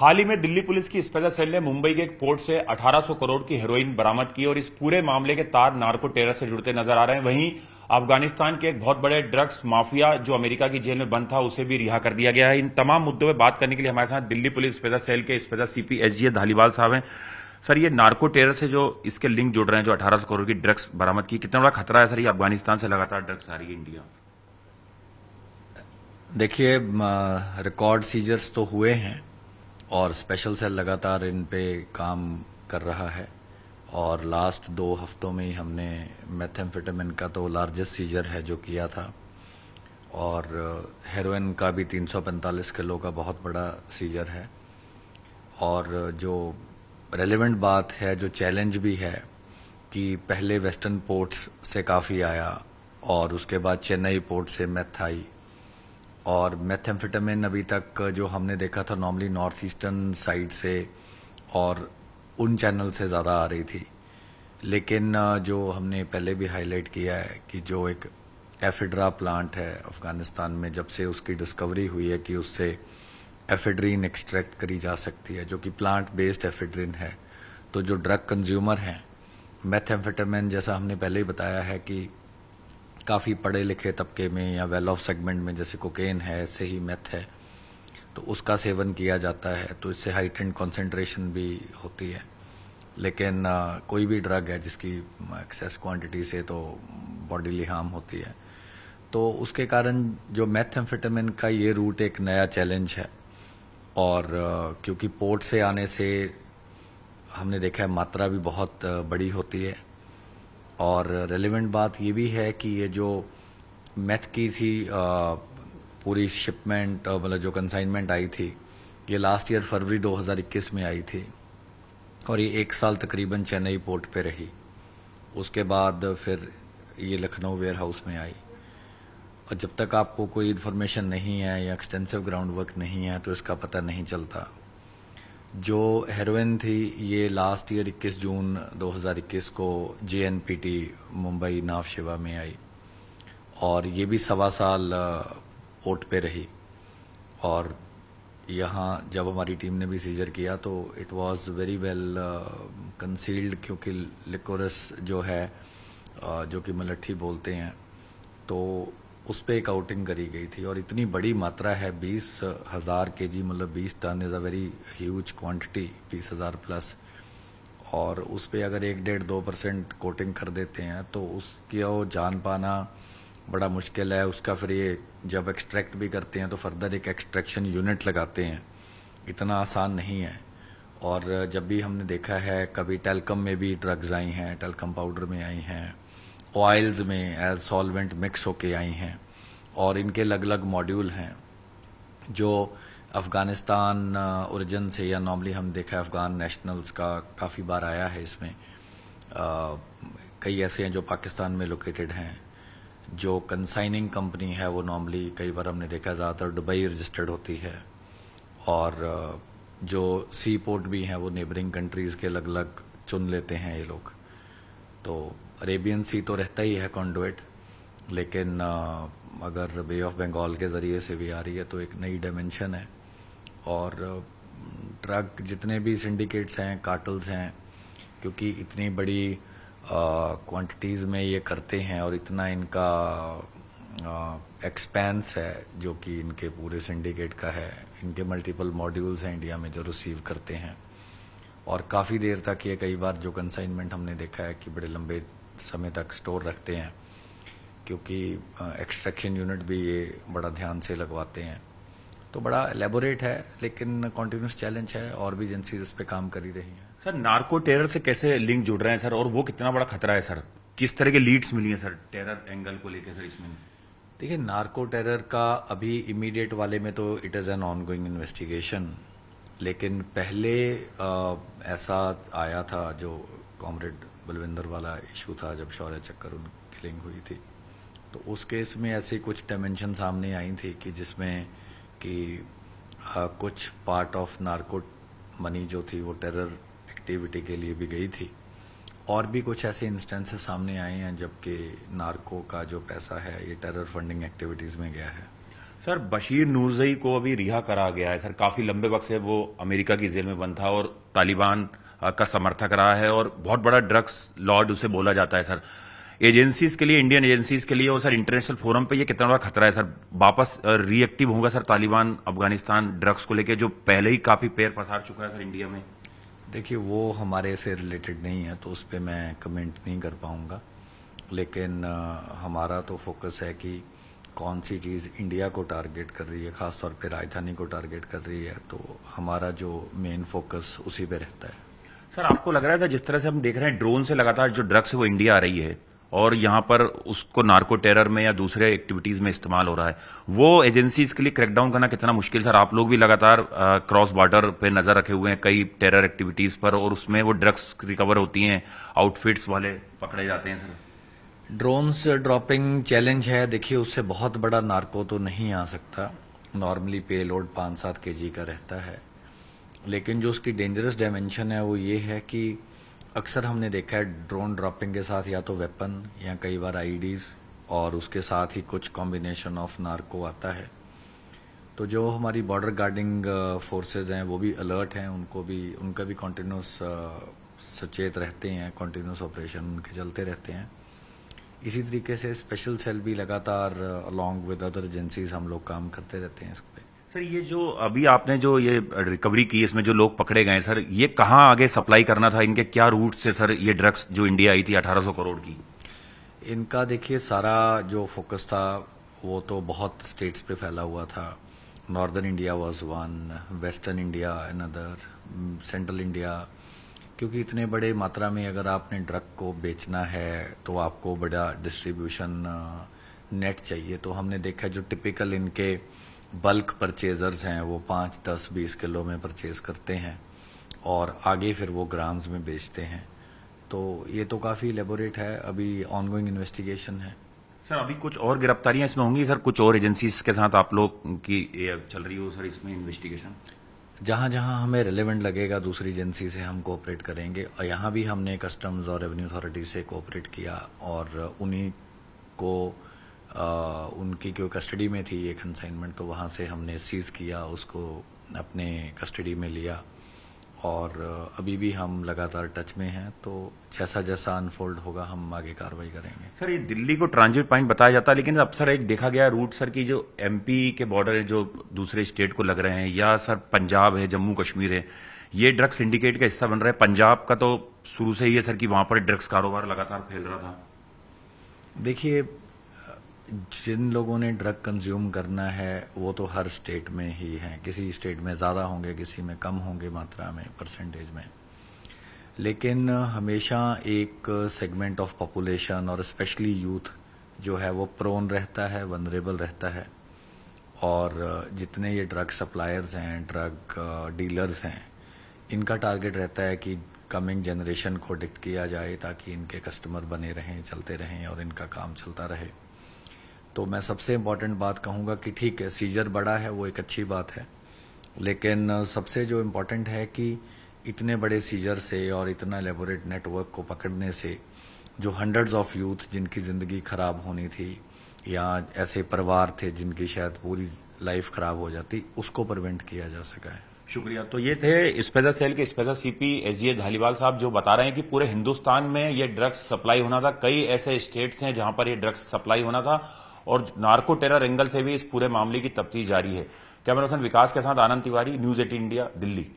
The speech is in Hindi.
हाल ही में दिल्ली पुलिस की स्पेशल सेल ने मुंबई के एक पोर्ट से 1800 करोड़ की हेरोइन बरामद की और इस पूरे मामले के तार नार्को टेरर से जुड़ते नजर आ रहे हैं वहीं अफगानिस्तान के एक बहुत बड़े ड्रग्स माफिया जो अमेरिका की जेल में बंद था उसे भी रिहा कर दिया गया है इन तमाम मुद्दों पर बात करने के लिए हमारे साथ दिल्ली पुलिस स्पेशल सेल के स्पेशल सीपी एस धालीवाल साहब हैं सर ये नार्को टेरर से जो इसके लिंक जुड़ रहे हैं जो अठारह करोड़ की ड्रग्स बरामद की कितना बड़ा खतरा है सर ये अफगानिस्तान से लगातार ड्रग्स आ रही है इंडिया देखिए रिकॉर्ड सीजर्स तो हुए हैं और स्पेशल सेल लगातार इन पे काम कर रहा है और लास्ट दो हफ्तों में ही हमने मैथेम्फेटामिन का तो लार्जेस्ट सीजर है जो किया था और हेरोइन uh, का भी 345 किलो का बहुत बड़ा सीजर है और uh, जो रेलेवेंट बात है जो चैलेंज भी है कि पहले वेस्टर्न पोर्ट्स से काफ़ी आया और उसके बाद चेन्नई पोर्ट से मैथ आई और मैथेम्फेटामिन अभी तक जो हमने देखा था नॉर्मली नॉर्थ ईस्टर्न साइड से और उन चैनल से ज़्यादा आ रही थी लेकिन जो हमने पहले भी हाईलाइट किया है कि जो एक एफिड्रा प्लांट है अफ़गानिस्तान में जब से उसकी डिस्कवरी हुई है कि उससे एफिड्रीन एक्सट्रैक्ट करी जा सकती है जो कि प्लांट बेस्ड एफिड्रीन है तो जो ड्रग कंज्यूमर हैं मैथेम्फेटामिन जैसा हमने पहले ही बताया है कि काफ़ी पढ़े लिखे तबके में या वेल ऑफ सेगमेंट में जैसे कोकेन है ऐसे ही मेथ है तो उसका सेवन किया जाता है तो इससे हाइटेंड कॉन्सेंट्रेशन भी होती है लेकिन आ, कोई भी ड्रग है जिसकी एक्सेस क्वांटिटी से तो बॉडीली हार्म होती है तो उसके कारण जो मैथेम्फेटामिन का ये रूट एक नया चैलेंज है और आ, क्योंकि पोर्ट से आने से हमने देखा है मात्रा भी बहुत बड़ी होती है और रेलिवेंट बात ये भी है कि ये जो मैथ की थी पूरी शिपमेंट मतलब जो कंसाइनमेंट आई थी ये लास्ट ईयर फरवरी 2021 में आई थी और ये एक साल तकरीबन चेन्नई पोर्ट पे रही उसके बाद फिर ये लखनऊ वेयर हाउस में आई और जब तक आपको कोई इन्फॉर्मेशन नहीं है या एक्सटेंसिव ग्राउंड वर्क नहीं है तो इसका पता नहीं चलता जो हेरोइन थी ये लास्ट ईयर 21 जून 2021 को जेएनपीटी मुंबई नावशिवा में आई और ये भी सवा साल पोर्ट पे रही और यहाँ जब हमारी टीम ने भी सीजर किया तो it was very well concealed क्योंकि लिकोरस जो है uh, जो कि मलट्ठी बोलते हैं तो उस पर एक आउटिंग करी गई थी और इतनी बड़ी मात्रा है बीस हज़ार के जी मतलब बीस ton is a very huge quantity बीस हज़ार प्लस और उस पर अगर एक डेढ़ दो परसेंट कोटिंग कर देते हैं तो उसकी वो जान पाना बड़ा मुश्किल है उसका फिर ये जब एक्सट्रैक्ट भी करते हैं तो फर्दर एक एक्सट्रैक्शन यूनिट लगाते हैं इतना आसान नहीं है और जब भी हमने देखा है कभी टेलकम में भी ड्रग्स आई हैं टेलकम पाउडर में आई हैं ऑयल्स में एज सॉल्वेंट मिक्स होके आई हैं और इनके अलग अलग मॉड्यूल हैं जो अफ़गानिस्तान ओरिजिन uh, से या नॉर्मली हम देखा है अफ़गान नेशनल्स का काफ़ी बार आया है इसमें आ, uh, कई ऐसे हैं जो पाकिस्तान में लोकेटेड हैं जो कंसाइनिंग कंपनी है वो नॉर्मली कई बार हमने देखा ज़्यादातर दुबई रजिस्टर्ड होती है और uh, जो सी पोर्ट भी हैं वो नेबरिंग कंट्रीज़ के अलग अलग चुन लेते हैं ये लोग तो अरेबियन सी तो रहता ही है कॉन्डोट लेकिन अगर बे ऑफ बंगाल के ज़रिए से भी आ रही है तो एक नई डायमेंशन है और ट्रक जितने भी सिंडिकेट्स हैं काटल्स हैं क्योंकि इतनी बड़ी क्वांटिटीज़ में ये करते हैं और इतना इनका एक्सपेंस है जो कि इनके पूरे सिंडिकेट का है इनके मल्टीपल मॉड्यूल्स हैं इंडिया में जो रिसीव करते हैं और काफ़ी देर तक ये कई बार जो कंसाइनमेंट हमने देखा है कि बड़े लंबे समय तक स्टोर रखते हैं क्योंकि एक्सट्रैक्शन यूनिट भी ये बड़ा ध्यान से लगवाते हैं तो बड़ा एलेबोरेट है लेकिन कॉन्टिन्यूस चैलेंज है और भी एजेंसीज इस पर काम कर ही रही हैं सर नार्को टेरर से कैसे लिंक जुड़ रहे हैं सर और वो कितना बड़ा खतरा है सर किस तरह के लीड्स मिली हैं सर टेरर एंगल को लेकर सर इसमें देखिए नार्को टेरर का अभी इमीडिएट वाले में तो it is an ongoing investigation लेकिन पहले आ, ऐसा आया था जो कॉमरेड बलविंदर वाला इशू था जब शौर्य चक्कर उन किलिंग हुई थी तो उस केस में ऐसी कुछ डायमेंशन सामने आई थी कि जिसमें कि आ, कुछ पार्ट ऑफ नार्को मनी जो थी वो टेरर एक्टिविटी के लिए भी गई थी और भी कुछ ऐसे इंस्टेंसेस सामने आए हैं जबकि नार्को का जो पैसा है ये टेरर फंडिंग एक्टिविटीज़ में गया है सर बशीर नूरजई को अभी रिहा करा गया है सर काफी लंबे वक्त से वो अमेरिका की जेल में बंद था और तालिबान का समर्थक रहा है और बहुत बड़ा ड्रग्स लॉर्ड उसे बोला जाता है सर एजेंसीज के लिए इंडियन एजेंसीज के लिए और सर इंटरनेशनल फोरम पे ये कितना बड़ा खतरा है सर वापस रिएक्टिव होगा सर तालिबान अफगानिस्तान ड्रग्स को लेकर जो पहले ही काफी पैर पसार चुका है सर इंडिया में देखिए वो हमारे से रिलेटेड नहीं है तो उस पर मैं कमेंट नहीं कर पाऊंगा लेकिन हमारा तो फोकस है कि कौन सी चीज़ इंडिया को टारगेट कर रही है खासतौर पर राजधानी को टारगेट कर रही है तो हमारा जो मेन फोकस उसी पे रहता है सर आपको लग रहा है जिस तरह से हम देख रहे हैं ड्रोन से लगातार जो ड्रग्स है वो इंडिया आ रही है और यहाँ पर उसको नार्को टेरर में या दूसरे एक्टिविटीज़ में इस्तेमाल हो रहा है वो एजेंसीज के लिए क्रैकडाउन करना कितना मुश्किल सर आप लोग भी लगातार क्रॉस बॉर्डर पे नज़र रखे हुए हैं कई टेरर एक्टिविटीज़ पर और उसमें वो ड्रग्स रिकवर होती हैं आउटफिट्स वाले पकड़े जाते हैं सर ड्रोन्स ड्रॉपिंग चैलेंज है देखिए उससे बहुत बड़ा नार्को तो नहीं आ सकता नॉर्मली पे लोड पाँच सात के का रहता है लेकिन जो उसकी डेंजरस डायमेंशन है वो ये है कि अक्सर हमने देखा है ड्रोन ड्रॉपिंग के साथ या तो वेपन या कई बार आई और उसके साथ ही कुछ कॉम्बिनेशन ऑफ नार्को आता है तो जो हमारी बॉर्डर गार्डिंग फोर्सेज हैं वो भी अलर्ट हैं उनको भी उनका भी कॉन्टीन्यूस uh, सचेत रहते हैं कॉन्टीन्यूस ऑपरेशन उनके चलते रहते हैं इसी तरीके से स्पेशल सेल भी लगातार अलॉन्ग विद अदर एजेंसीज हम लोग काम करते रहते हैं इस पर सर ये जो अभी आपने जो ये रिकवरी की इसमें जो लोग पकड़े गए सर ये कहाँ आगे सप्लाई करना था इनके क्या रूट से सर ये ड्रग्स जो इंडिया आई थी 1800 करोड़ की इनका देखिए सारा जो फोकस था वो तो बहुत स्टेट्स पे फैला हुआ था northern India was one western India another central India क्योंकि इतने बड़े मात्रा में अगर आपने ड्रग को बेचना है तो आपको बड़ा डिस्ट्रीब्यूशन नेट uh, चाहिए तो हमने देखा जो टिपिकल इनके बल्क परचेजर्स हैं वो पाँच दस बीस किलो में परचेज करते हैं और आगे फिर वो ग्राम्स में बेचते हैं तो ये तो काफ़ी लेबोरेट है अभी ऑनगोइंग इन्वेस्टिगेशन है सर अभी कुछ और गिरफ्तारियां इसमें होंगी सर कुछ और एजेंसीज के साथ आप लोग की चल रही हो सर इसमें इन्वेस्टिगेशन जहाँ जहाँ हमें रिलेवेंट लगेगा दूसरी एजेंसी से हम कोऑपरेट करेंगे और यहाँ भी हमने कस्टम्स और रेवेन्यू अथॉरिटी से कोऑपरेट किया और उन्हीं को आ, उनकी क्यों कस्टडी में थी ये कंसाइनमेंट तो वहाँ से हमने सीज़ किया उसको अपने कस्टडी में लिया और अभी भी हम लगातार टच में हैं तो जैसा जैसा अनफोल्ड होगा हम आगे कार्रवाई करेंगे सर ये दिल्ली को ट्रांजिट पॉइंट बताया जाता है लेकिन अब सर एक देखा गया रूट सर की जो एमपी के बॉर्डर है जो दूसरे स्टेट को लग रहे हैं या सर पंजाब है जम्मू कश्मीर है ये ड्रग्स सिंडिकेट का हिस्सा बन रहा है पंजाब का तो शुरू से ही है सर कि वहां पर ड्रग्स कारोबार लगातार फैल रहा था देखिए जिन लोगों ने ड्रग कंज्यूम करना है वो तो हर स्टेट में ही है किसी स्टेट में ज़्यादा होंगे किसी में कम होंगे मात्रा में परसेंटेज में लेकिन हमेशा एक सेगमेंट ऑफ पॉपुलेशन और स्पेशली यूथ जो है वो प्रोन रहता है वनरेबल रहता है और जितने ये ड्रग सप्लायर्स हैं ड्रग डीलर्स uh, हैं इनका टारगेट रहता है कि कमिंग जनरेशन को डिक्ट किया जाए ताकि इनके कस्टमर बने रहें चलते रहें और इनका काम चलता रहे तो मैं सबसे इम्पॉर्टेंट बात कहूँगा कि ठीक है सीजर बड़ा है वो एक अच्छी बात है लेकिन सबसे जो इम्पोर्टेंट है कि इतने बड़े सीजर से और इतना एलेबोरेट नेटवर्क को पकड़ने से जो हंड्रेड्स ऑफ यूथ जिनकी ज़िंदगी ख़राब होनी थी या ऐसे परिवार थे जिनकी शायद पूरी लाइफ ख़राब हो जाती उसको प्रिवेंट किया जा सका है शुक्रिया तो ये थे स्पेशल सेल के स्पेशल सीपी एसजीए धालीवाल साहब जो बता रहे हैं कि पूरे हिंदुस्तान में ये ड्रग्स सप्लाई होना था कई ऐसे स्टेट्स हैं जहां पर ये ड्रग्स सप्लाई होना था और नार्को टेरर एंगल से भी इस पूरे मामले की तफ्तीश जारी है कैमरा पर्सन विकास के साथ Anand Tiwari news eighteen India Delhi